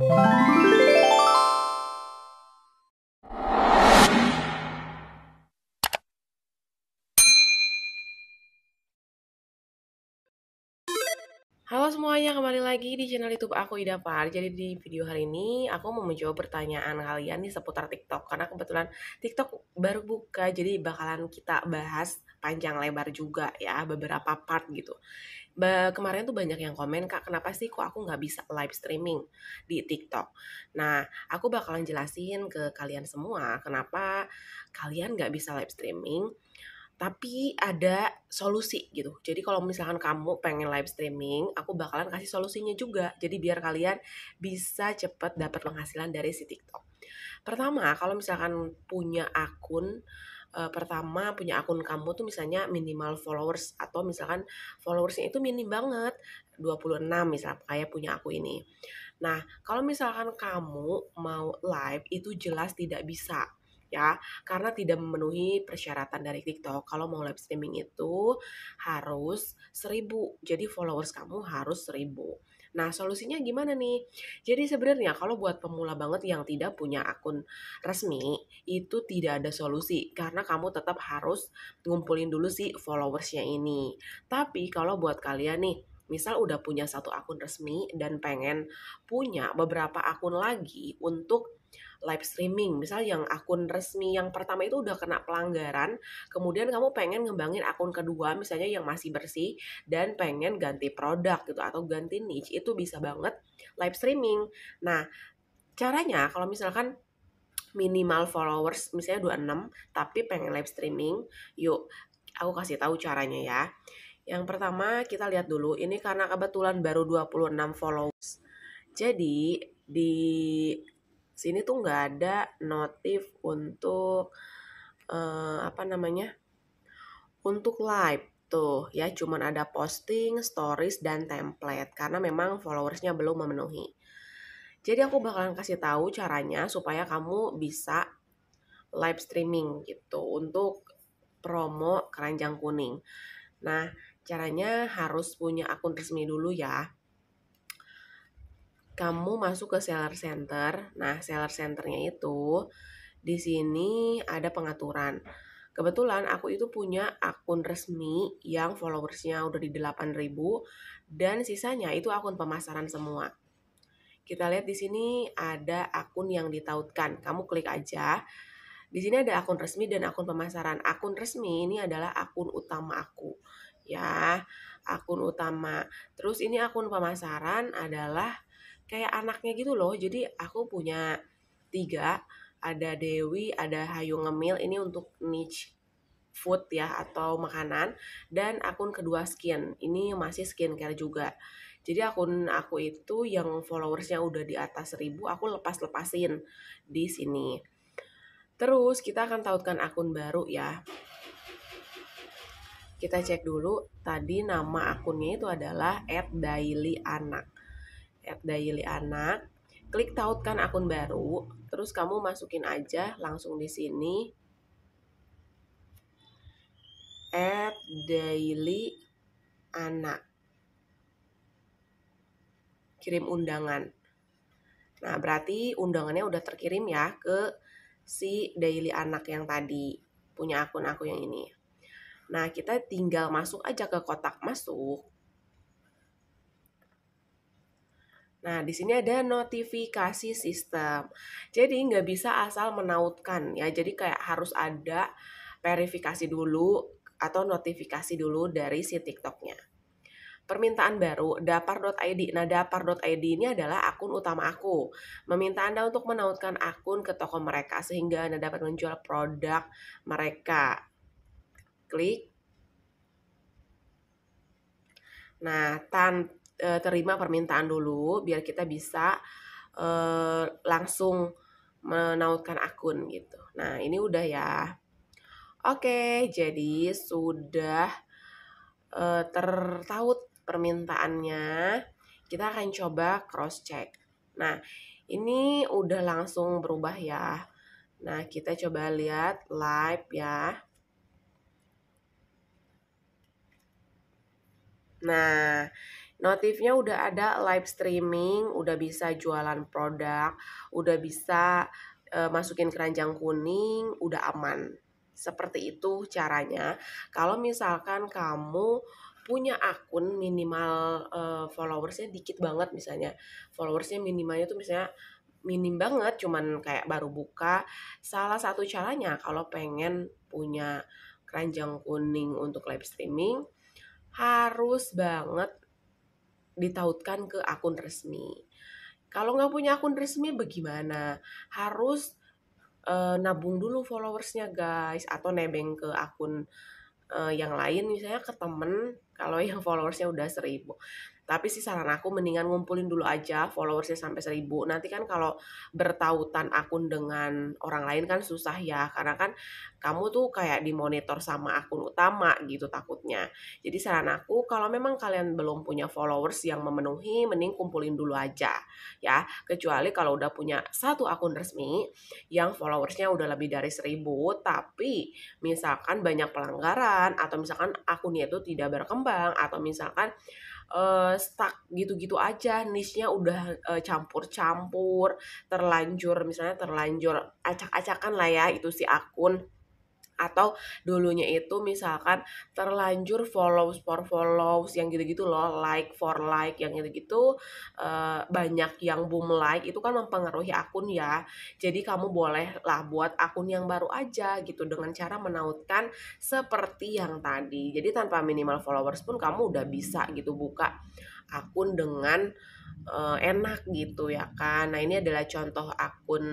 Halo semuanya, kembali lagi di channel YouTube aku Ida Par. Jadi di video hari ini aku mau menjawab pertanyaan kalian nih seputar TikTok karena kebetulan TikTok baru buka jadi bakalan kita bahas panjang lebar juga ya beberapa part gitu kemarin tuh banyak yang komen, Kak, kenapa sih kok aku nggak bisa live streaming di TikTok? Nah, aku bakalan jelasin ke kalian semua kenapa kalian nggak bisa live streaming tapi ada solusi gitu. Jadi kalau misalkan kamu pengen live streaming, aku bakalan kasih solusinya juga. Jadi biar kalian bisa cepet dapat penghasilan dari si TikTok. Pertama, kalau misalkan punya akun Eh, pertama punya akun kamu tuh misalnya minimal followers atau misalkan followersnya itu minim banget 26 misal kayak punya aku ini. Nah, kalau misalkan kamu mau live itu jelas tidak bisa ya karena tidak memenuhi persyaratan dari TikTok. Kalau mau live streaming itu harus seribu Jadi followers kamu harus seribu Nah, solusinya gimana nih? Jadi sebenarnya kalau buat pemula banget yang tidak punya akun resmi, itu tidak ada solusi karena kamu tetap harus ngumpulin dulu si followersnya ini. Tapi kalau buat kalian nih, misal udah punya satu akun resmi dan pengen punya beberapa akun lagi untuk live streaming. Misal yang akun resmi yang pertama itu udah kena pelanggaran, kemudian kamu pengen ngembangin akun kedua misalnya yang masih bersih dan pengen ganti produk gitu atau ganti niche, itu bisa banget live streaming. Nah, caranya kalau misalkan minimal followers misalnya 26 tapi pengen live streaming, yuk aku kasih tahu caranya ya. Yang pertama kita lihat dulu ini karena kebetulan baru 26 followers. Jadi di sini tuh nggak ada notif untuk uh, apa namanya untuk live tuh ya cuman ada posting, stories dan template karena memang followersnya belum memenuhi. Jadi aku bakalan kasih tahu caranya supaya kamu bisa live streaming gitu untuk promo keranjang kuning. Nah, caranya harus punya akun resmi dulu ya kamu masuk ke seller center. Nah, seller centernya itu di sini ada pengaturan. Kebetulan aku itu punya akun resmi yang followersnya udah di 8000 dan sisanya itu akun pemasaran semua. Kita lihat di sini ada akun yang ditautkan. Kamu klik aja. Di sini ada akun resmi dan akun pemasaran. Akun resmi ini adalah akun utama aku. Ya, akun utama. Terus ini akun pemasaran adalah kayak anaknya gitu loh jadi aku punya tiga ada Dewi ada Hayu Ngemil ini untuk niche food ya atau makanan dan akun kedua skin ini masih skincare juga jadi akun aku itu yang followersnya udah di atas 1000 aku lepas-lepasin di sini terus kita akan tautkan akun baru ya kita cek dulu tadi nama akunnya itu adalah @dailyanak at Daily Anak, klik tautkan akun baru, terus kamu masukin aja langsung di sini at Daily Anak. Kirim undangan. Nah, berarti undangannya udah terkirim ya ke si daily anak yang tadi punya akun aku yang ini. Nah, kita tinggal masuk aja ke kotak masuk. Nah, di sini ada notifikasi sistem. Jadi, nggak bisa asal menautkan ya. Jadi, kayak harus ada verifikasi dulu atau notifikasi dulu dari si TikToknya. Permintaan baru, dapar.id. Nah, dapar.id ini adalah akun utama aku. Meminta Anda untuk menautkan akun ke toko mereka sehingga Anda dapat menjual produk mereka. Klik. Nah, tanpa Eh, terima permintaan dulu biar kita bisa uh, langsung menautkan akun gitu. Nah, ini udah ya. Oke, jadi sudah uh, tertaut permintaannya. Kita akan coba cross check. Nah, ini udah langsung berubah ya. Nah, kita coba lihat live ya. Nah, Notifnya udah ada live streaming, udah bisa jualan produk, udah bisa e, masukin keranjang kuning, udah aman. Seperti itu caranya. Kalau misalkan kamu punya akun minimal uh, followersnya dikit banget misalnya followersnya minimalnya tuh misalnya minim banget cuman kayak baru buka salah satu caranya kalau pengen punya keranjang kuning untuk live streaming harus banget ditautkan ke akun resmi. Kalau nggak punya akun resmi bagaimana? Harus uh, nabung dulu followersnya guys atau nebeng ke akun uh, yang lain misalnya ke temen kalau yang followersnya udah seribu tapi sih saran aku mendingan ngumpulin dulu aja followersnya sampai seribu. Nanti kan kalau bertautan akun dengan orang lain kan susah ya. Karena kan kamu tuh kayak dimonitor sama akun utama gitu takutnya. Jadi saran aku kalau memang kalian belum punya followers yang memenuhi, mending kumpulin dulu aja ya. Kecuali kalau udah punya satu akun resmi yang followersnya udah lebih dari seribu, tapi misalkan banyak pelanggaran atau misalkan akunnya itu tidak berkembang atau misalkan uh, stuck gitu-gitu aja niche-nya udah uh, campur-campur terlanjur misalnya terlanjur acak-acakan lah ya itu si akun atau dulunya itu misalkan terlanjur follow for follows yang gitu-gitu loh like for like yang gitu-gitu uh, banyak yang boom like itu kan mempengaruhi akun ya jadi kamu boleh lah buat akun yang baru aja gitu dengan cara menautkan seperti yang tadi jadi tanpa minimal followers pun kamu udah bisa gitu buka akun dengan uh, enak gitu ya kan. Nah ini adalah contoh akun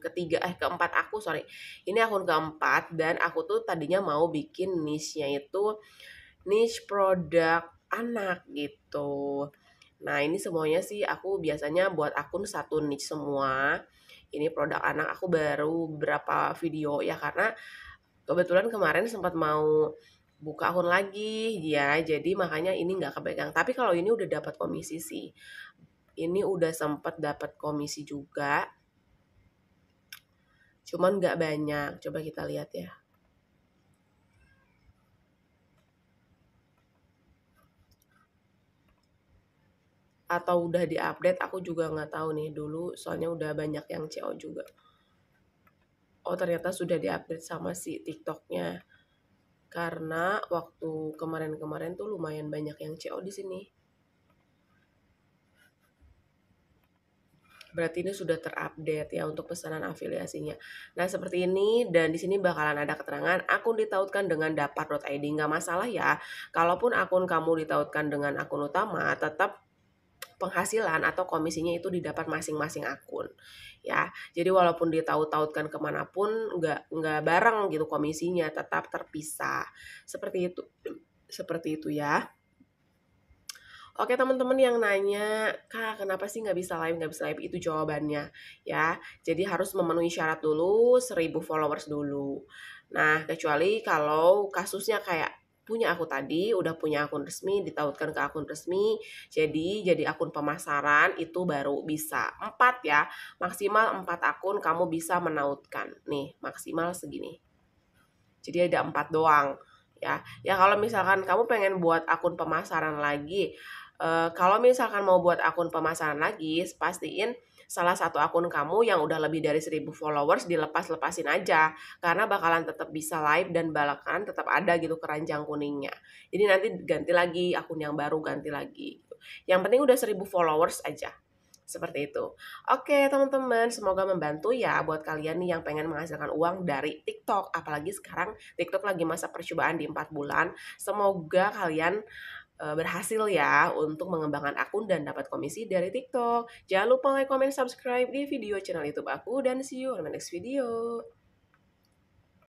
ketiga eh keempat aku sorry. Ini akun keempat dan aku tuh tadinya mau bikin niche-nya itu niche produk anak gitu. Nah ini semuanya sih aku biasanya buat akun satu niche semua. Ini produk anak aku baru berapa video ya karena kebetulan kemarin sempat mau buka akun lagi ya jadi makanya ini nggak kepegang tapi kalau ini udah dapat komisi sih ini udah sempet dapat komisi juga cuman nggak banyak coba kita lihat ya atau udah diupdate aku juga nggak tahu nih dulu soalnya udah banyak yang CO juga oh ternyata sudah diupdate sama si TikToknya karena waktu kemarin-kemarin tuh lumayan banyak yang CO di sini Berarti ini sudah terupdate ya untuk pesanan afiliasinya. Nah, seperti ini dan di sini bakalan ada keterangan akun ditautkan dengan dapat.id. Nggak masalah ya. Kalaupun akun kamu ditautkan dengan akun utama, tetap penghasilan atau komisinya itu didapat masing-masing akun ya jadi walaupun ditaut-tautkan kemanapun nggak nggak bareng gitu komisinya tetap terpisah seperti itu seperti itu ya Oke teman-teman yang nanya, Kak kenapa sih nggak bisa live, nggak bisa live itu jawabannya ya. Jadi harus memenuhi syarat dulu, seribu followers dulu. Nah kecuali kalau kasusnya kayak punya aku tadi, udah punya akun resmi, ditautkan ke akun resmi, jadi jadi akun pemasaran itu baru bisa. empat ya, maksimal empat akun kamu bisa menautkan. Nih, maksimal segini. Jadi ada empat doang ya. Ya kalau misalkan kamu pengen buat akun pemasaran lagi, Eh, kalau misalkan mau buat akun pemasaran lagi, pastiin salah satu akun kamu yang udah lebih dari 1000 followers dilepas-lepasin aja karena bakalan tetap bisa live dan balakan tetap ada gitu keranjang kuningnya. Jadi nanti ganti lagi akun yang baru ganti lagi. Gitu. Yang penting udah 1000 followers aja. Seperti itu. Oke, teman-teman, semoga membantu ya buat kalian nih yang pengen menghasilkan uang dari TikTok. Apalagi sekarang TikTok lagi masa percobaan di 4 bulan. Semoga kalian Eh, berhasil ya untuk mengembangkan akun dan dapat komisi dari TikTok. Jangan lupa like, comment, subscribe di video channel YouTube aku dan see you on the next video.